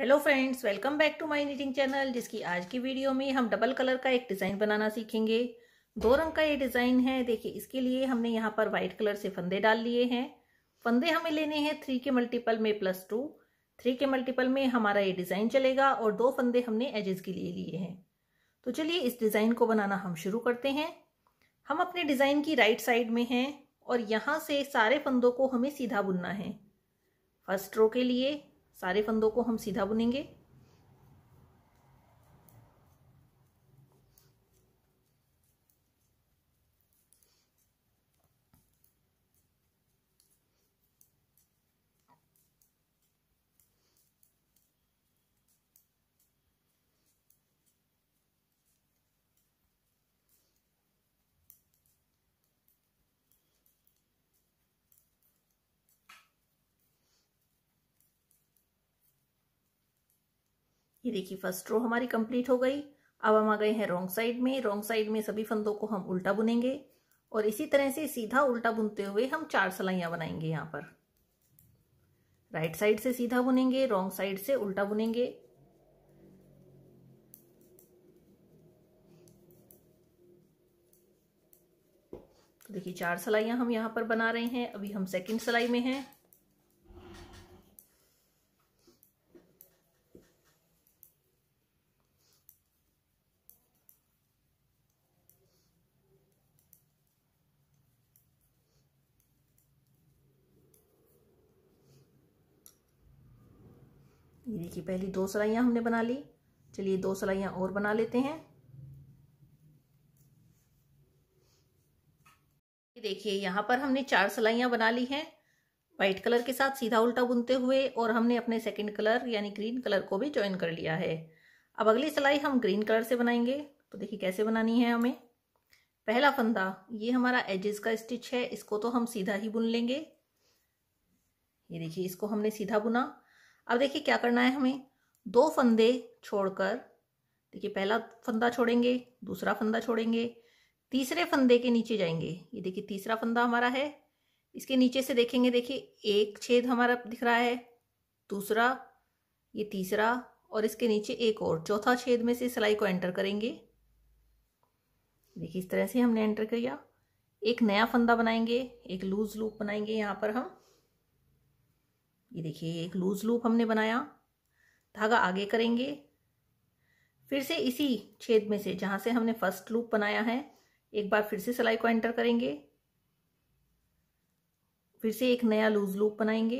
hello friends welcome back to my knitting channel जिसकी आज की वीडियो में हम डबल कलर का एक डिज़ाइन बनाना सीखेंगे दो रंग का ये डिज़ाइन है देखिए इसके लिए हमने यहाँ पर वाइट कलर से फंदे डाल लिए हैं फंदे हमें लेने हैं थ्री के मल्टीपल में प्लस टू थ्री के मल्टीपल में हमारा ये डिज़ाइन चलेगा और दो फंदे हमने एजेस के लिए लिए हैं तो चलिए इस डिज़ाइन को बनाना हम शुरू करते हैं हम अपने डिज़ाइन की राइट साइड में हैं और यहाँ से सारे फंदों को हमें सीधा बुनना है फर्स्ट रो के लिए सारे फंदों को हम सीधा बुनेंगे ये देखिए फर्स्ट रो हमारी कंप्लीट हो गई अब हम आ गए हैं रॉन्ग साइड में रॉन्ग साइड में सभी फंदों को हम उल्टा बुनेंगे और इसी तरह से सीधा उल्टा बुनते हुए हम चार सलाइयाँ बनाएंगे यहाँ पर राइट साइड से सीधा बुनेंगे रॉन्ग साइड से उल्टा बुनेंगे तो देखिए चार सलाइयां हम यहां पर बना रहे हैं अभी हम सेकंड सलाई में हैं ये देखिए पहली दो सलाइयाँ हमने बना ली चलिए दो सलाइयाँ और बना लेते हैं देखिए यहाँ पर हमने चार सलाइयाँ बना ली हैं वाइट कलर के साथ सीधा उल्टा बुनते हुए और हमने अपने सेकंड कलर यानी ग्रीन कलर को भी ज्वाइन कर लिया है अब अगली सिलाई हम ग्रीन कलर से बनाएंगे तो देखिए कैसे बनानी है हमें पहला फंदा ये हमारा एजेस का स्टिच है इसको तो हम सीधा ही बुन लेंगे ये देखिए इसको हमने सीधा बुना अब देखिए क्या करना है हमें दो फंदे छोड़कर देखिए पहला फंदा छोड़ेंगे दूसरा फंदा छोड़ेंगे तीसरे फंदे के नीचे जाएंगे ये देखिए तीसरा फंदा हमारा है इसके नीचे से देखेंगे देखिए एक छेद हमारा दिख रहा है दूसरा ये तीसरा और इसके नीचे एक और चौथा छेद में से सिलाई को एंटर करेंगे देखिए इस तरह से हमने एंटर किया एक नया फंदा बनाएंगे एक लूज लूप बनाएंगे यहाँ पर हम ये देखिए एक लूज लूप हमने बनाया धागा आगे करेंगे फिर से इसी छेद में से जहां से हमने फर्स्ट लूप बनाया है एक बार फिर से सिलाई को एंटर करेंगे फिर से एक नया लूज लूप बनाएंगे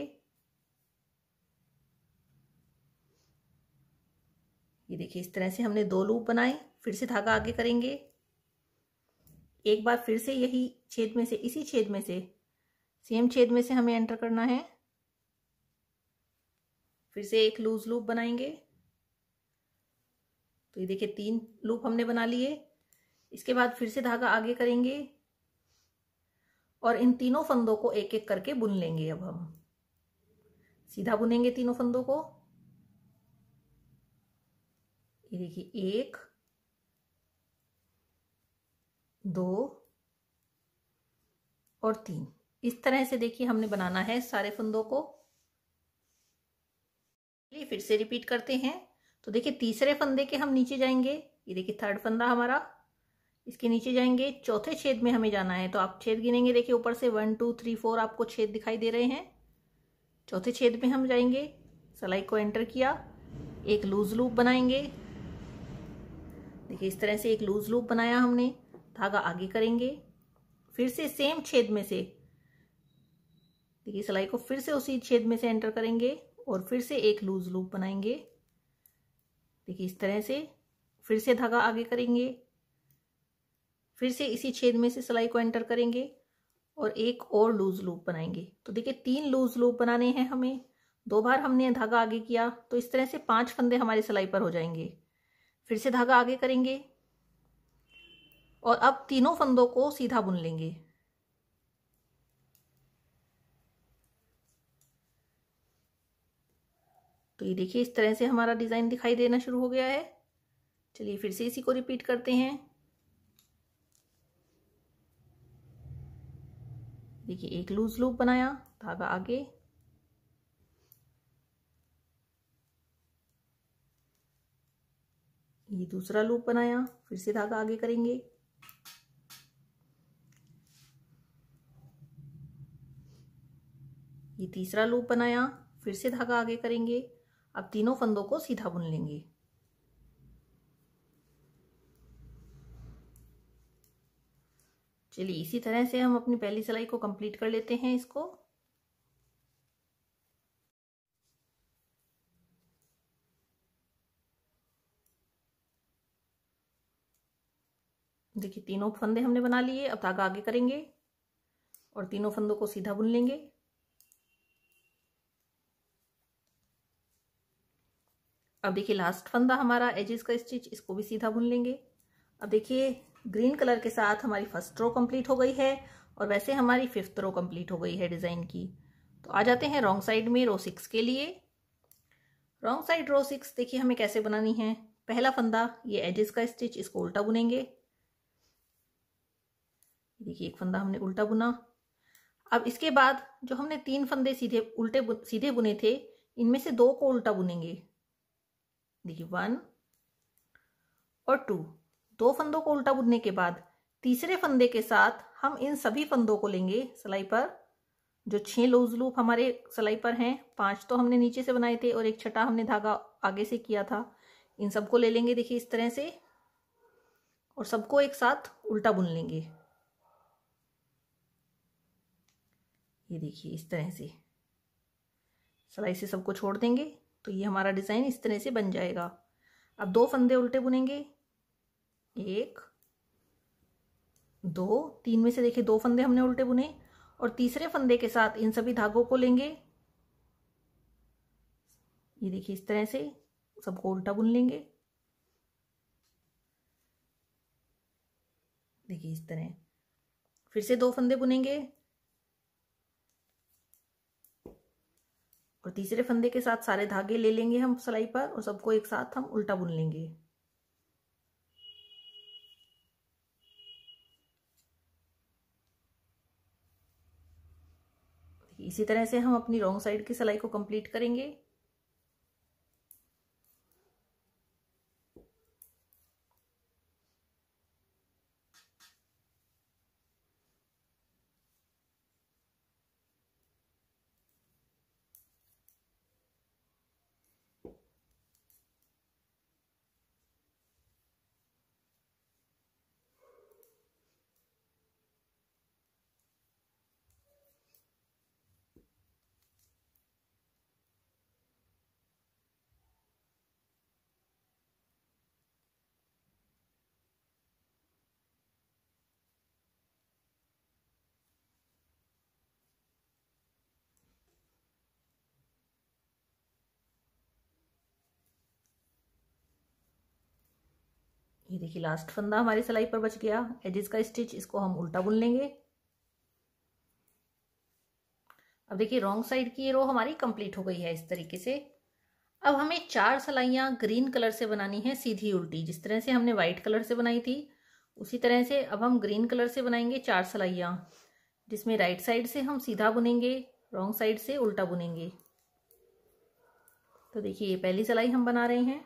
ये देखिए इस तरह से हमने दो लूप बनाए फिर से धागा आगे करेंगे एक बार फिर से यही छेद में से इसी छेद में से सेम छेद में से हमें एंटर करना है फिर से एक लूज लूप बनाएंगे तो ये देखिए तीन लूप हमने बना लिए इसके बाद फिर से धागा आगे करेंगे और इन तीनों फंदों को एक एक करके बुन लेंगे अब हम सीधा बुनेंगे तीनों फंदों को ये देखिए एक दो और तीन इस तरह से देखिए हमने बनाना है सारे फंदों को ठीक फिर से रिपीट करते हैं तो देखिए तीसरे फंदे के हम नीचे जाएंगे ये देखिए थर्ड फंदा हमारा इसके नीचे जाएंगे चौथे छेद में हमें जाना है तो आप छेद गिनेंगे देखिए ऊपर से वन टू थ्री फोर आपको छेद दिखाई दे रहे हैं चौथे छेद में हम जाएंगे सलाई को एंटर किया एक लूज लूप बनाएंगे देखिए इस तरह से एक लूज लूप बनाया हमने धागा आगे करेंगे फिर से सेम छेद में से देखिए सलाई को फिर से उसी छेद में से एंटर करेंगे और फिर से एक लूज लूप बनाएंगे देखिए इस तरह से फिर से धागा आगे करेंगे फिर से इसी छेद में से सिलाई को एंटर करेंगे और एक और लूज लूप बनाएंगे तो देखिए तीन लूज लूप बनाने हैं हमें दो बार हमने धागा आगे किया तो इस तरह से पांच फंदे हमारी सिलाई पर हो जाएंगे फिर से धागा आगे करेंगे और अब तीनों फंदों को सीधा बुन लेंगे तो ये देखिए इस तरह से हमारा डिज़ाइन दिखाई देना शुरू हो गया है चलिए फिर से इसी को रिपीट करते हैं देखिए एक लूज लूप बनाया धागा आगे ये दूसरा लूप बनाया फिर से धागा आगे करेंगे ये तीसरा लूप बनाया फिर से धागा आगे करेंगे अब तीनों फंदों को सीधा बुन लेंगे चलिए इसी तरह से हम अपनी पहली सिलाई को कंप्लीट कर लेते हैं इसको देखिए तीनों फंदे हमने बना लिए अब धागा आगे करेंगे और तीनों फंदों को सीधा बुन लेंगे अब देखिए लास्ट फंदा हमारा एजेस का स्टिच इसको भी सीधा बुन लेंगे अब देखिए ग्रीन कलर के साथ हमारी फर्स्ट रो कंप्लीट हो गई है और वैसे हमारी फिफ्थ रो कंप्लीट हो गई है डिज़ाइन की तो आ जाते हैं रॉन्ग साइड में रो सिक्स के लिए रॉन्ग साइड रो सिक्स देखिए हमें कैसे बनानी है पहला फंदा ये एजेस का स्टिच इसको उल्टा बुनेंगे देखिए एक फंदा हमने उल्टा बुना अब इसके बाद जो हमने तीन फंदे सीधे उल्टे बु, सीधे बुने थे इनमें से दो को उल्टा बुनेंगे देखिए वन और टू दो फंदों को उल्टा बुनने के बाद तीसरे फंदे के साथ हम इन सभी फंदों को लेंगे सिलाई पर जो छह लूज लूप हमारे सिलाई पर हैं पांच तो हमने नीचे से बनाए थे और एक छठा हमने धागा आगे से किया था इन सबको ले लेंगे देखिए इस तरह से और सबको एक साथ उल्टा बुन लेंगे ये देखिए इस तरह से सिलाई से सबको छोड़ देंगे तो ये हमारा डिज़ाइन इस तरह से बन जाएगा अब दो फंदे उल्टे बुनेंगे एक दो तीन में से देखिए दो फंदे हमने उल्टे बुने और तीसरे फंदे के साथ इन सभी धागों को लेंगे ये देखिए इस तरह से सबको उल्टा बुन लेंगे देखिए इस तरह फिर से दो फंदे बुनेंगे और तीसरे फंदे के साथ सारे धागे ले लेंगे हम सिलाई पर और सबको एक साथ हम उल्टा बुन लेंगे इसी तरह से हम अपनी रॉन्ग साइड की सिलाई को कंप्लीट करेंगे ये देखिए लास्ट फंदा हमारी सिलाई पर बच गया एजिस का स्टिच इसको हम उल्टा बुन लेंगे अब देखिए रॉन्ग साइड की ये रो हमारी कंप्लीट हो गई है इस तरीके से अब हमें चार सलाइयाँ ग्रीन कलर से बनानी है सीधी उल्टी जिस तरह से हमने वाइट कलर से बनाई थी उसी तरह से अब हम ग्रीन कलर से बनाएंगे चार सलाइयाँ जिसमें राइट साइड से हम सीधा बुनेंगे रॉन्ग साइड से उल्टा बुनेंगे तो देखिए ये पहली सलाई हम बना रहे हैं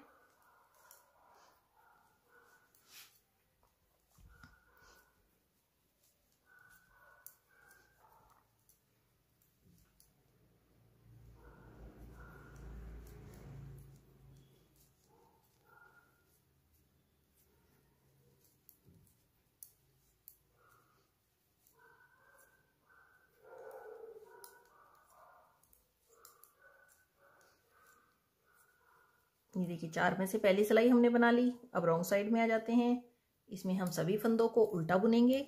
ये देखिए चार में से पहली सिलाई हमने बना ली अब रॉन्ग साइड में आ जाते हैं इसमें हम सभी फंदों को उल्टा बुनेंगे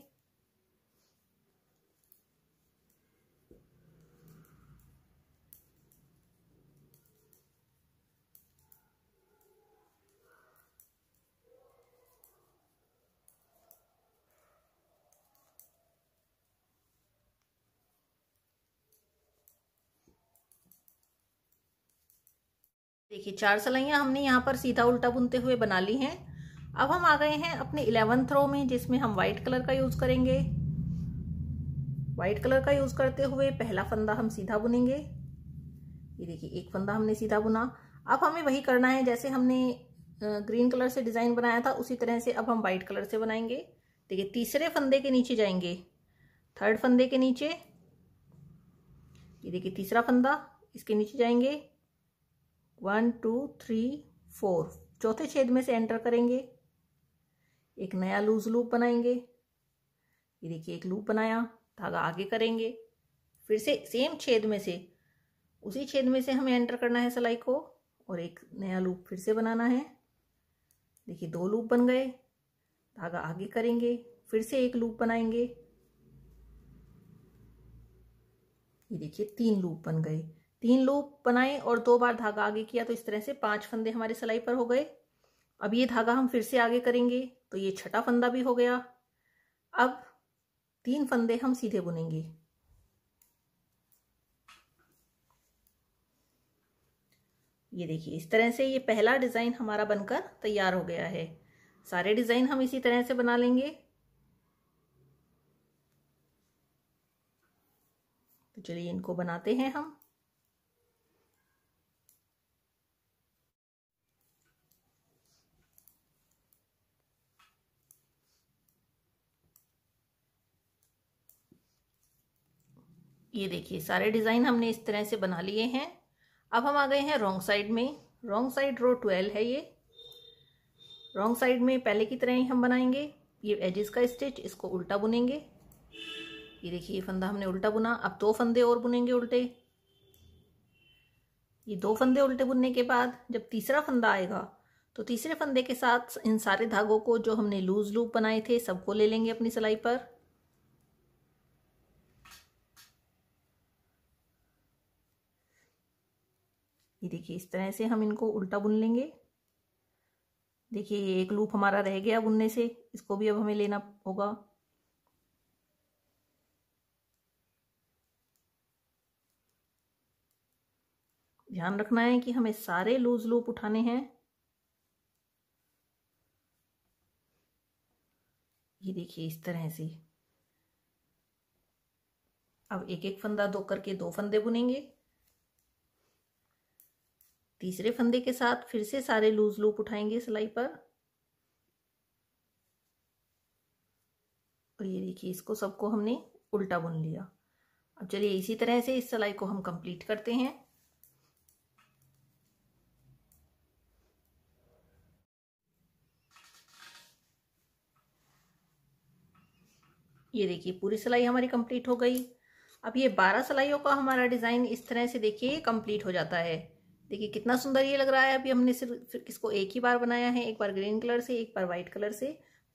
देखिए चार सलाइयाँ हमने यहाँ पर सीधा उल्टा बुनते हुए बना ली हैं अब हम आ गए हैं अपने इलेवन थ्रो में जिसमें हम वाइट कलर का यूज़ करेंगे वाइट कलर का यूज़ करते हुए पहला फंदा हम सीधा बुनेंगे ये देखिए एक फंदा हमने सीधा बुना अब हमें वही करना है जैसे हमने ग्रीन कलर से डिज़ाइन बनाया था उसी तरह से अब हम वाइट कलर से बनाएंगे देखिए तीसरे फंदे के नीचे जाएंगे थर्ड फंदे के नीचे ये देखिए तीसरा फंदा इसके नीचे जाएंगे वन टू थ्री फोर चौथे छेद में से एंटर करेंगे एक नया लूज लूप बनाएंगे ये देखिए एक लूप बनाया धागा आगे करेंगे फिर से सेम छेद में से उसी छेद में से हमें एंटर करना है सिलाई को और एक नया लूप फिर से बनाना है देखिए दो लूप बन गए धागा आगे करेंगे फिर से एक लूप बनाएंगे ये देखिए तीन लूप बन गए तीन लूप बनाए और दो बार धागा आगे किया तो इस तरह से पांच फंदे हमारे सिलाई पर हो गए अब ये धागा हम फिर से आगे करेंगे तो ये छठा फंदा भी हो गया अब तीन फंदे हम सीधे बुनेंगे ये देखिए इस तरह से ये पहला डिज़ाइन हमारा बनकर तैयार हो गया है सारे डिज़ाइन हम इसी तरह से बना लेंगे तो चलिए इनको बनाते हैं हम ये देखिए सारे डिज़ाइन हमने इस तरह से बना लिए हैं अब हम आ गए हैं रॉन्ग साइड में रॉन्ग साइड रो ट्वेल्व है ये रॉन्ग साइड में पहले की तरह ही हम बनाएंगे ये एजिस का स्टिच इसको उल्टा बुनेंगे ये देखिए ये फंदा हमने उल्टा बुना अब दो फंदे और बुनेंगे उल्टे ये दो फंदे उल्टे बुनने के बाद जब तीसरा फंदा आएगा तो तीसरे फंदे के साथ इन सारे धागों को जो हमने लूज लूप बनाए थे सबको ले लेंगे अपनी सिलाई पर ये देखिए इस तरह से हम इनको उल्टा बुन लेंगे देखिए ये एक लूप हमारा रह गया बुनने से इसको भी अब हमें लेना होगा ध्यान रखना है कि हमें सारे लूज लूप उठाने हैं ये देखिए इस तरह से अब एक एक फंदा दो करके दो फंदे बुनेंगे तीसरे फंदे के साथ फिर से सारे लूज लूप उठाएंगे सिलाई पर और ये देखिए इसको सबको हमने उल्टा बुन लिया अब चलिए इसी तरह से इस सिलाई को हम कंप्लीट करते हैं ये देखिए पूरी सिलाई हमारी कंप्लीट हो गई अब ये बारह सिलाइयों का हमारा डिज़ाइन इस तरह से देखिए कंप्लीट हो जाता है देखिए कितना सुंदर ये लग रहा है अभी हमने सिर्फ इसको एक ही बार बनाया है एक बार ग्रीन कलर से एक बार व्हाइट कलर से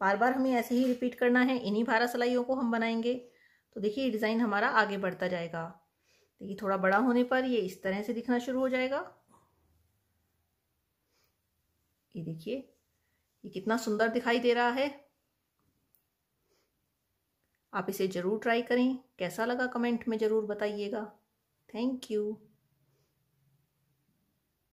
बार बार हमें ऐसे ही रिपीट करना है इन्हीं बारह सिलाइयों को हम बनाएंगे तो देखिए डिज़ाइन हमारा आगे बढ़ता जाएगा देखिए थोड़ा बड़ा होने पर ये इस तरह से दिखना शुरू हो जाएगा ये देखिए ये कितना सुंदर दिखाई दे रहा है आप इसे ज़रूर ट्राई करें कैसा लगा कमेंट में ज़रूर बताइएगा थैंक यू